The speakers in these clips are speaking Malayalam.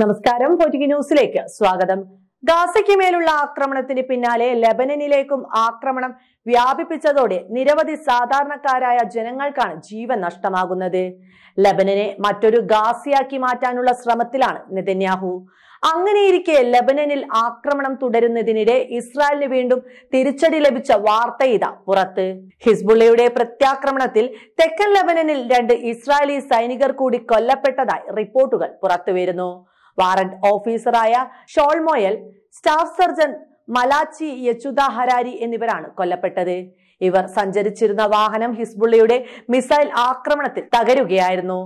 നമസ്കാരം പൊറ്റിക് ന്യൂസിലേക്ക് സ്വാഗതം ഗാസയ്ക്ക് മേലുള്ള ആക്രമണത്തിന് പിന്നാലെ ലെബനനിലേക്കും ആക്രമണം വ്യാപിപ്പിച്ചതോടെ നിരവധി സാധാരണക്കാരായ ജനങ്ങൾക്കാണ് ജീവൻ നഷ്ടമാകുന്നത് ലബനനെ മറ്റൊരു ഗാസിയാക്കി മാറ്റാനുള്ള ശ്രമത്തിലാണ് നെതന്യാഹു അങ്ങനെയിരിക്കെ ലബനനിൽ ആക്രമണം തുടരുന്നതിനിടെ ഇസ്രായേലിന് വീണ്ടും തിരിച്ചടി ലഭിച്ച വാർത്ത ഇതാ പുറത്ത് ഹിസ്ബുള്ളയുടെ പ്രത്യാക്രമണത്തിൽ തെക്കൻ ലബനനിൽ രണ്ട് ഇസ്രായേലി സൈനികർ കൂടി കൊല്ലപ്പെട്ടതായി റിപ്പോർട്ടുകൾ പുറത്തുവരുന്നു വാറന്റ് ഓഫീസറായ ഷോൾമോയൽ staff surgeon Malachi Yehuda Harari എന്നിവരാണ് കൊല്ലപ്പെട്ടത് ഇവർ സഞ്ചരിച്ചിരുന്ന വാഹനം ഹിസ്ബുള്ളയുടെ മിസൈൽ ആക്രമണത്തിൽ തകരുകയായിരുന്നു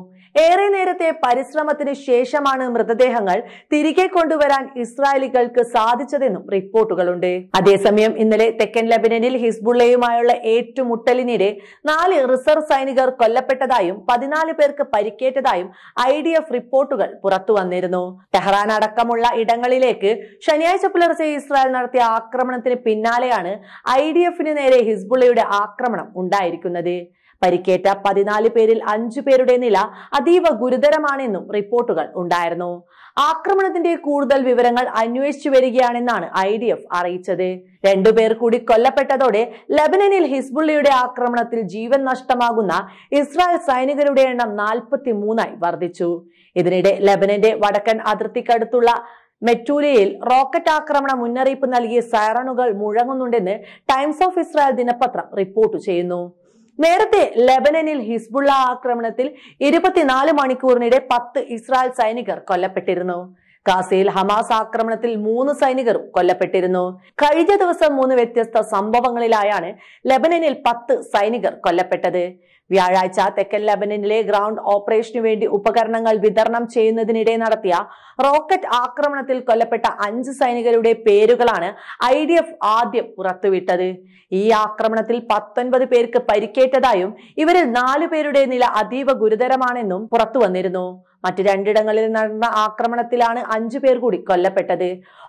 ഏറെ നേരത്തെ പരിശ്രമത്തിന് ശേഷമാണ് മൃതദേഹങ്ങൾ തിരികെ കൊണ്ടുവരാൻ ഇസ്രായേലികൾക്ക് സാധിച്ചതെന്നും റിപ്പോർട്ടുകളുണ്ട് അതേസമയം ഇന്നലെ തെക്കൻ ലബനനിൽ ഹിസ്ബുള്ളയുമായുള്ള ഏറ്റുമുട്ടലിനിടെ നാല് റിസർവ് സൈനികർ കൊല്ലപ്പെട്ടതായും പതിനാല് പേർക്ക് പരിക്കേറ്റതായും ഐ ഡി എഫ് റിപ്പോർട്ടുകൾ പുറത്തു വന്നിരുന്നു ടെഹ്റാൻ അടക്കമുള്ള ഇടങ്ങളിലേക്ക് ശനിയാഴ്ച പുലർച്ചെ ഇസ്രായേൽ നടത്തിയ ആക്രമണത്തിന് പിന്നാലെയാണ് ഐ ഡി എഫിന് നേരെ ഹിസ്ബുള്ളയുടെ ആക്രമണം ഉണ്ടായിരിക്കുന്നത് പരിക്കേറ്റ പതിനാല് പേരിൽ അഞ്ചു പേരുടെ നില അതീവ ഗുരുതരമാണെന്നും റിപ്പോർട്ടുകൾ ഉണ്ടായിരുന്നു ആക്രമണത്തിന്റെ കൂടുതൽ വിവരങ്ങൾ അന്വേഷിച്ചു വരികയാണെന്നാണ് ഐ ഡി എഫ് അറിയിച്ചത് രണ്ടുപേർ കൂടി കൊല്ലപ്പെട്ടതോടെ ലബനനിൽ ഹിസ്ബുള്ളിയുടെ ആക്രമണത്തിൽ ജീവൻ നഷ്ടമാകുന്ന ഇസ്രായേൽ സൈനികരുടെ എണ്ണം നാൽപ്പത്തി മൂന്നായി വർദ്ധിച്ചു ഇതിനിടെ ലബനന്റെ വടക്കൻ അതിർത്തിക്കടുത്തുള്ള മെറ്റൂരിയയിൽ റോക്കറ്റ് ആക്രമണ മുന്നറിയിപ്പ് നൽകിയ സൈറണുകൾ മുഴങ്ങുന്നുണ്ടെന്ന് ടൈംസ് ഓഫ് ഇസ്രായേൽ ദിനപത്രം റിപ്പോർട്ട് ചെയ്യുന്നു നേരത്തെ ലെബനനിൽ ഹിസ്ബുള്ള ആക്രമണത്തിൽ ഇരുപത്തിനാല് മണിക്കൂറിനിടെ പത്ത് ഇസ്രായേൽ സൈനികർ കൊല്ലപ്പെട്ടിരുന്നു ഗാസയിൽ ഹമാസ് ആക്രമണത്തിൽ മൂന്ന് സൈനികർ കൊല്ലപ്പെട്ടിരുന്നു കഴിഞ്ഞ ദിവസം മൂന്ന് വ്യത്യസ്ത സംഭവങ്ങളിലായാണ് ലബനനിൽ പത്ത് സൈനികർ കൊല്ലപ്പെട്ടത് വ്യാഴാഴ്ച തെക്കൻ ലബനനിലെ ഗ്രൗണ്ട് ഓപ്പറേഷനു വേണ്ടി ഉപകരണങ്ങൾ വിതരണം ചെയ്യുന്നതിനിടെ നടത്തിയ റോക്കറ്റ് ആക്രമണത്തിൽ കൊല്ലപ്പെട്ട അഞ്ച് സൈനികരുടെ പേരുകളാണ് ഐ ഡി എഫ് ആദ്യം പുറത്തുവിട്ടത് ഈ ആക്രമണത്തിൽ പത്തൊൻപത് പേർക്ക് പരിക്കേറ്റതായും ഇവരിൽ നാലു പേരുടെ നില അതീവ ഗുരുതരമാണെന്നും പുറത്തുവന്നിരുന്നു മറ്റ് രണ്ടിടങ്ങളിൽ നടന്ന ആക്രമണത്തിലാണ് അഞ്ചു പേർ കൂടി കൊല്ലപ്പെട്ടത്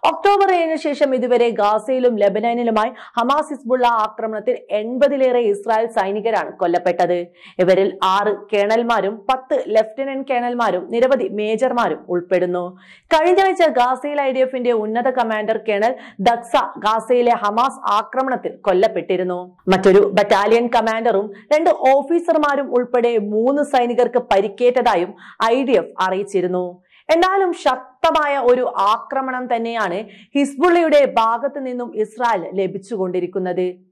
ഒക്ടോബർ ഏഴിന് ശേഷം ഇതുവരെ ഗാസയിലും ലെബനനിലുമായി ഹമാസ് ഹിസ്ബുള്ള ആക്രമണത്തിൽ എൺപതിലേറെ ഇസ്രായേൽ സൈനികരാണ് കൊല്ലപ്പെട്ടത് ഇവരിൽ ആറ് കേണൽമാരും പത്ത് ലഫ്റ്റനന്റ് കേണൽമാരും നിരവധി മേജർമാരും ഉൾപ്പെടുന്നു കഴിഞ്ഞ ആഴ്ച ഗാസയിൽ ഐ ഡി എഫിന്റെ ഉന്നത കമാൻഡർ കേണൽ ദക്സ ഗാസയിലെ ഹമാസ് ആക്രമണത്തിൽ കൊല്ലപ്പെട്ടിരുന്നു മറ്റൊരു ബറ്റാലിയൻ കമാൻഡറും രണ്ട് ഓഫീസർമാരും ഉൾപ്പെടെ മൂന്ന് സൈനികർക്ക് പരിക്കേറ്റതായും ഐ ഡി എഫ് എഫ് അറിയിച്ചിരുന്നു എന്നാലും ശക്തമായ ഒരു ആക്രമണം തന്നെയാണ് ഹിസ്ബുള്ളയുടെ ഭാഗത്ത് നിന്നും ഇസ്രായേൽ ലഭിച്ചുകൊണ്ടിരിക്കുന്നത്